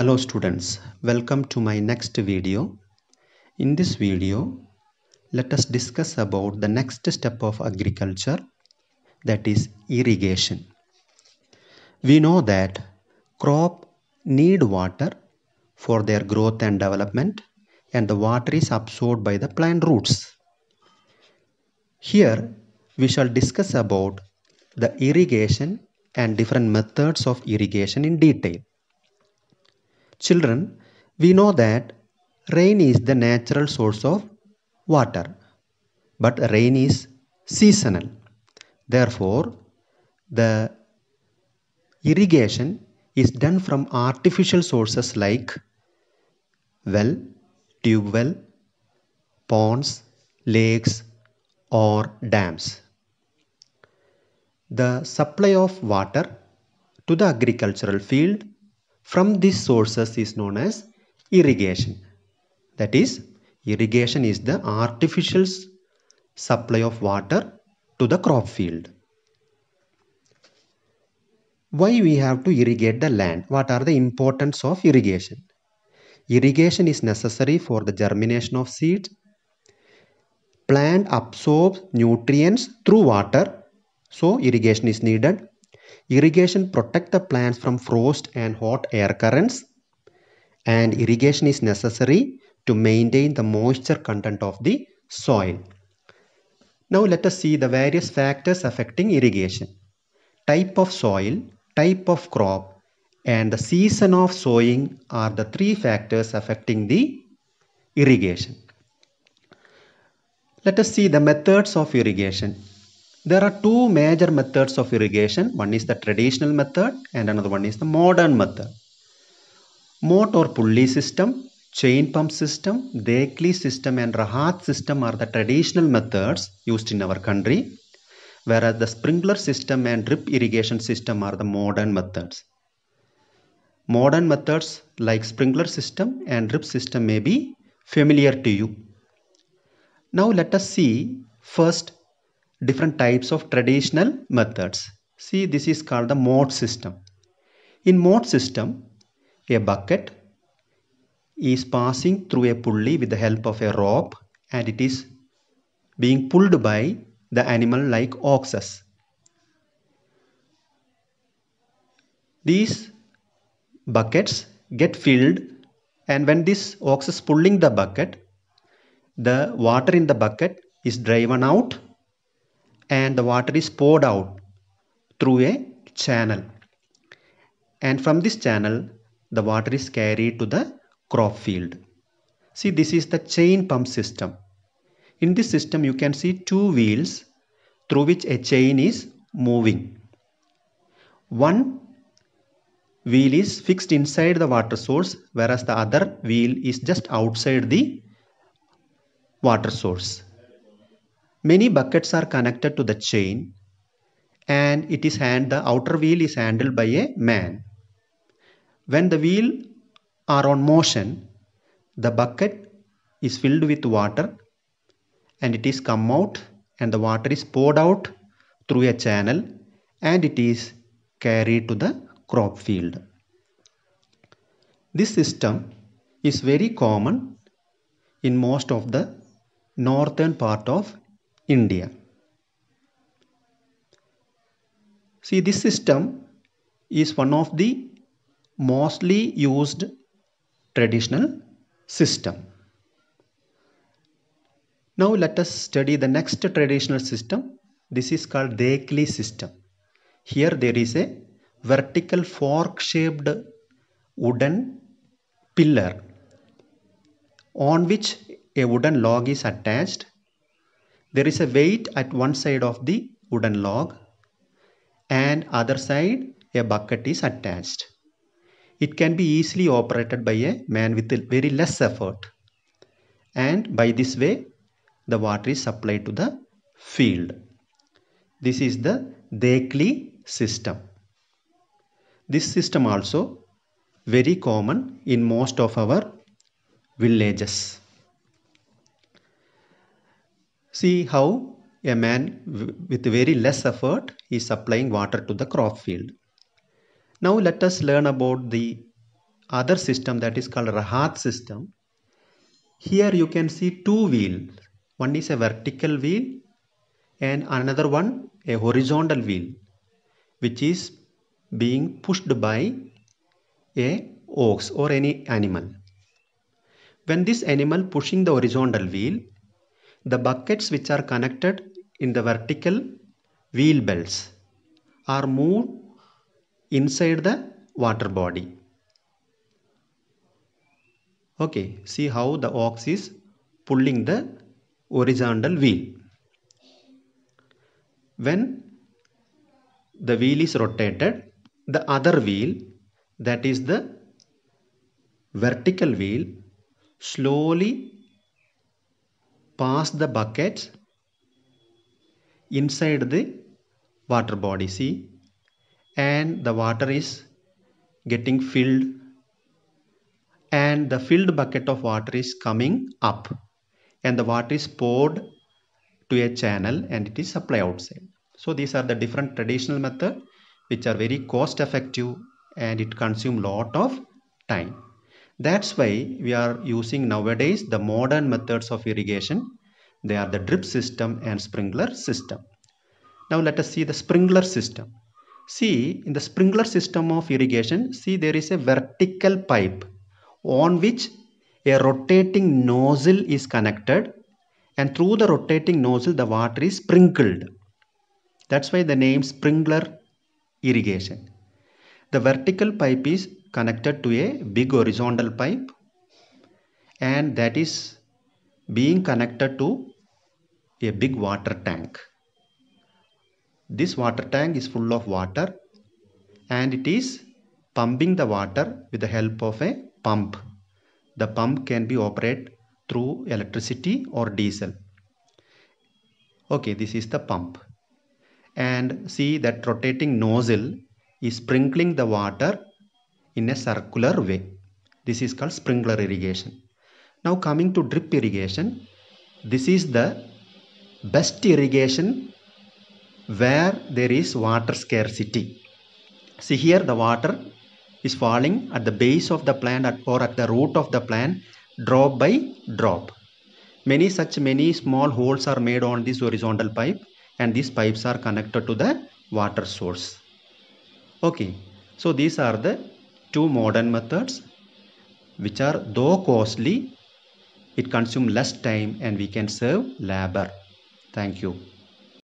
Hello students, welcome to my next video. In this video, let us discuss about the next step of agriculture that is irrigation. We know that crop need water for their growth and development and the water is absorbed by the plant roots. Here we shall discuss about the irrigation and different methods of irrigation in detail. Children, we know that rain is the natural source of water, but rain is seasonal. Therefore, the irrigation is done from artificial sources like well, tube well, ponds, lakes, or dams. The supply of water to the agricultural field from these sources is known as irrigation. That is, irrigation is the artificial supply of water to the crop field. Why we have to irrigate the land? What are the importance of irrigation? Irrigation is necessary for the germination of seeds. Plant absorbs nutrients through water. So irrigation is needed Irrigation protect the plants from frost and hot air currents and irrigation is necessary to maintain the moisture content of the soil. Now let us see the various factors affecting irrigation. Type of soil, type of crop and the season of sowing are the three factors affecting the irrigation. Let us see the methods of irrigation. There are two major methods of irrigation. One is the traditional method and another one is the modern method. Motor or pulley system, chain pump system, Dekli system and Rahat system are the traditional methods used in our country. Whereas the sprinkler system and drip irrigation system are the modern methods. Modern methods like sprinkler system and drip system may be familiar to you. Now let us see first different types of traditional methods. See, this is called the mode system. In mode system, a bucket is passing through a pulley with the help of a rope and it is being pulled by the animal like oxes. These buckets get filled and when this ox is pulling the bucket, the water in the bucket is driven out and the water is poured out through a channel and from this channel the water is carried to the crop field. See this is the chain pump system. In this system you can see two wheels through which a chain is moving. One wheel is fixed inside the water source whereas the other wheel is just outside the water source. Many buckets are connected to the chain and it is hand the outer wheel is handled by a man. When the wheel are on motion, the bucket is filled with water and it is come out and the water is poured out through a channel and it is carried to the crop field. This system is very common in most of the northern part of India. See this system is one of the mostly used traditional system. Now let us study the next traditional system. This is called Dekli system. Here there is a vertical fork shaped wooden pillar on which a wooden log is attached there is a weight at one side of the wooden log and other side a bucket is attached. It can be easily operated by a man with very less effort and by this way the water is supplied to the field. This is the Dekli system. This system also very common in most of our villages. See how a man with very less effort is supplying water to the crop field. Now let us learn about the other system that is called Rahat system. Here you can see two wheels. One is a vertical wheel and another one a horizontal wheel which is being pushed by a ox or any animal. When this animal pushing the horizontal wheel, the buckets which are connected in the vertical wheel belts are moved inside the water body. Okay, see how the ox is pulling the horizontal wheel. When the wheel is rotated, the other wheel, that is the vertical wheel, slowly pass the bucket inside the water body see and the water is getting filled and the filled bucket of water is coming up and the water is poured to a channel and it is supplied outside so these are the different traditional method which are very cost effective and it consume lot of time that's why we are using nowadays the modern methods of irrigation. They are the drip system and sprinkler system. Now let us see the sprinkler system. See, in the sprinkler system of irrigation, see there is a vertical pipe on which a rotating nozzle is connected and through the rotating nozzle the water is sprinkled. That's why the name sprinkler irrigation. The vertical pipe is connected to a big horizontal pipe and that is being connected to a big water tank. This water tank is full of water and it is pumping the water with the help of a pump. The pump can be operated through electricity or diesel. Okay, this is the pump. And see that rotating nozzle is sprinkling the water in a circular way. This is called sprinkler irrigation. Now coming to drip irrigation, this is the best irrigation where there is water scarcity. See here the water is falling at the base of the plant or at the root of the plant drop by drop. Many such many small holes are made on this horizontal pipe and these pipes are connected to the water source okay so these are the two modern methods which are though costly it consumes less time and we can save labor thank you